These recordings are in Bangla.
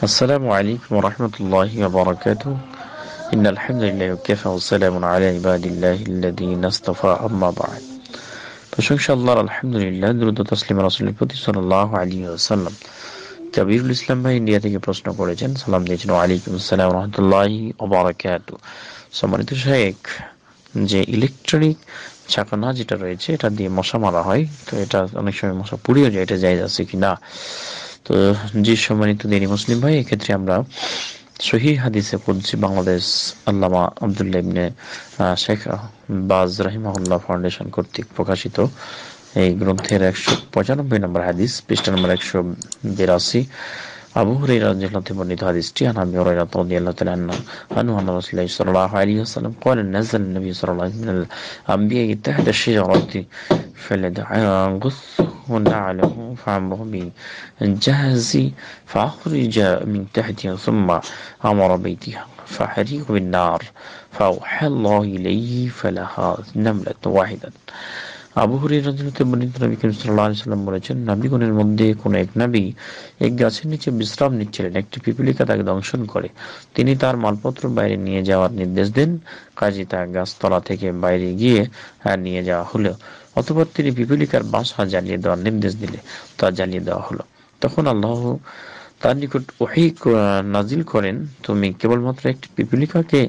عليكم ورحمة الله وبركاته إن الحمد لله وكفى والسلام على عباد الله الذين اصطفى أما بعد درود تسليم رسول দ্রুত তসলিম الله عليه وسلم كبير الإسلام بها ইসলাম ভাই ইন্ডিয়া থেকে প্রশ্ন করেছেন সালাম وعليكم السلام ورحمة الله وبركاته سمرة شايك যে ইলেকট্রনিক ছাকনা যেটা রয়েছে এটা দিয়ে মশা মারা হয় তো এটা অনেক সময় মশা পুড়িয়ে যায় এটা জায়গা আছে কিনা তো জি সম্মানিত দিনী মুসলিম ভাই এক্ষেত্রে আমরা সহি হাদিসে পড়ছি বাংলাদেশ আল্লামা আবদুল্লা ইবনে শেখ বাজ রাহিমাহুল্লাহ ফাউন্ডেশন কর্তৃক প্রকাশিত এই গ্রন্থের একশো পঁচানব্বই নম্বর হাদিস পৃষ্ঠা নম্বর একশো বিরাশি আবু হুরাইরা বর্ণিত হাদিসটি আন আবি রাদিয়াল্লাহু তাআলা আনহু আন রাসূলুল্লাহ সাল্লাল্লাহু আলাইহি ওয়াসাল্লাম نعله فأمره بالجهز فأخرج من تحتها ثم أمر بيتها فحريق بالنار فأوحى الله إليه فلها نملة واحدة বলেছেন নাবিগণের মধ্যে কোনো এক নাবি এক গাছের নিচে বিশ্রাম নিচ্ছিলেন একটি পিপিলিকা তাকে দংশন করে তিনি তার মালপত্র বাইরে নিয়ে যাওয়ার নির্দেশ দেন কাজী তা গাছতলা থেকে বাইরে গিয়ে নিয়ে যাওয়া হলো অথবা তিনি পিপিলিকার বাসা জ্বালিয়ে দেওয়ার নির্দেশ দিলে তা জ্বালিয়ে দেওয়া হলো তখন আল্লাহ তার নিকট ওহি নাজিল করেন তুমি কেবলমাত্র একটি পিপিলিকাকে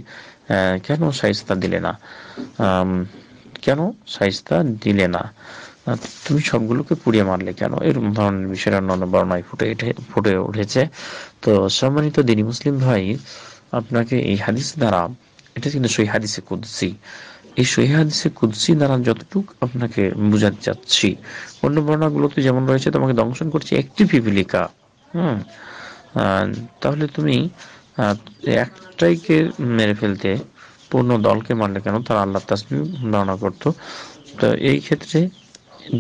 কেন সাইস্তা দিলে না আহ কেন সাইস্তা দিলে না তুমি সবগুলোকে পুড়িয়ে মারলে কেন এরকম ধরনের বিষয়ের অন্যান্য বর্ণায় ফুটে ফুটে উঠেছে তো সম্মানিত দিনী মুসলিম ভাই আপনাকে এই হাদিস দ্বারা এটা কিন্তু সই হাদিসে কুদ্সি এই সহি হাদিসে কুদ্সি দ্বারা যতটুক আপনাকে বুঝাতে চাচ্ছি অন্য বর্ণাগুলোতে যেমন রয়েছে তোমাকে দংশন করছে একটি পিপিলিকা হুম তাহলে তুমি একটাইকে মেরে ফেলতে পূর্ণ দলকে মানলে কেন তারা আল্লাহ তাসমি বর্ণনা করত তো এই ক্ষেত্রে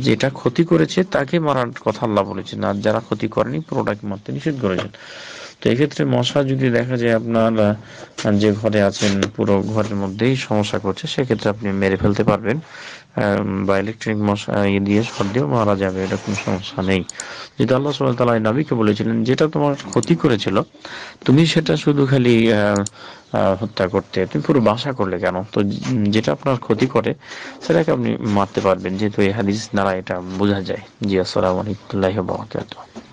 যেটা ক্ষতি করেছে তাকে মারার কথা আল্লাহ বলেছেন আর যারা ক্ষতি করেনি পুরোটাকে মারতে নিষেধ করেছেন তো এক্ষেত্রে মশা যদি দেখা যায় আপনার যে ঘরে আছেন পুরো ঘরের মধ্যেই সমস্যা করছে সেক্ষেত্রে আপনি মেরে ফেলতে পারবেন বা ইলেকট্রনিক মশা ইয়ে দিয়ে শট দিয়েও মারা যাবে এটা কোনো সমস্যা নেই যেটা আল্লাহ সাল তালা নবীকে বলেছিলেন যেটা তোমার ক্ষতি করেছিল তুমি সেটা শুধু খালি আহ হত্যা করতে তুমি পুরো বাসা করলে কেন তো যেটা আপনার ক্ষতি করে সেটাকে আপনি মারতে পারবেন যেহেতু এই হাদিস দ্বারা এটা বোঝা যায় জি আসসালাম আলাইকুম